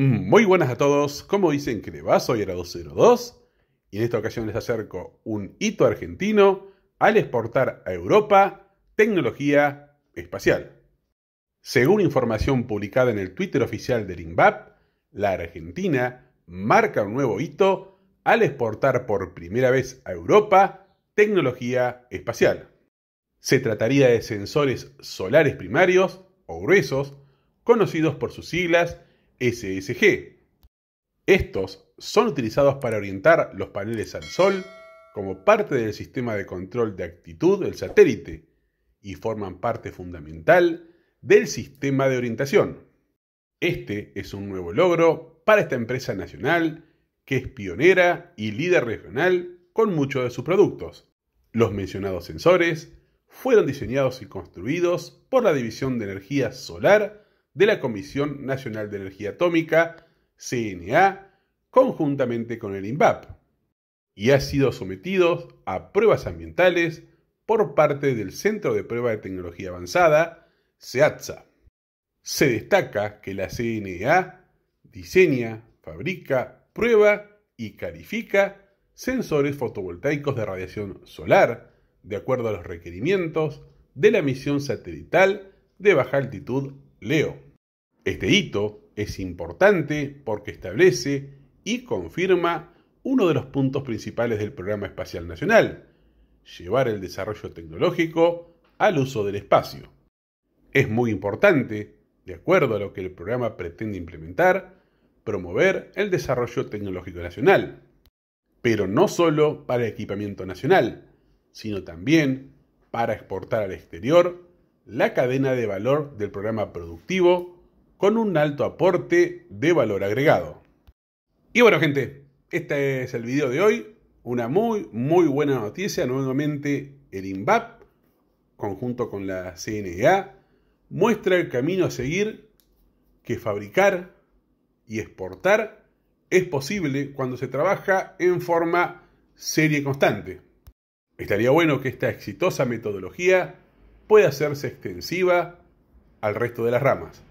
Muy buenas a todos, como dicen que le va? Soy era 202 y en esta ocasión les acerco un hito argentino al exportar a Europa tecnología espacial. Según información publicada en el Twitter oficial del INVAP, la Argentina marca un nuevo hito al exportar por primera vez a Europa tecnología espacial. Se trataría de sensores solares primarios o gruesos, conocidos por sus siglas SSG. Estos son utilizados para orientar los paneles al Sol como parte del sistema de control de actitud del satélite y forman parte fundamental del sistema de orientación. Este es un nuevo logro para esta empresa nacional que es pionera y líder regional con muchos de sus productos. Los mencionados sensores fueron diseñados y construidos por la División de Energía Solar de la Comisión Nacional de Energía Atómica, CNA, conjuntamente con el INVAP, y ha sido sometidos a pruebas ambientales por parte del Centro de Prueba de Tecnología Avanzada, SEATSA. Se destaca que la CNA diseña, fabrica, prueba y califica sensores fotovoltaicos de radiación solar, de acuerdo a los requerimientos de la misión satelital de baja altitud LEO. Este hito es importante porque establece y confirma uno de los puntos principales del Programa Espacial Nacional, llevar el desarrollo tecnológico al uso del espacio. Es muy importante, de acuerdo a lo que el programa pretende implementar, promover el desarrollo tecnológico nacional, pero no solo para equipamiento nacional, sino también para exportar al exterior la cadena de valor del programa productivo con un alto aporte de valor agregado. Y bueno gente, este es el video de hoy. Una muy, muy buena noticia. Nuevamente el INVAP, conjunto con la CNA, muestra el camino a seguir que fabricar y exportar es posible cuando se trabaja en forma serie y constante. Estaría bueno que esta exitosa metodología pueda hacerse extensiva al resto de las ramas.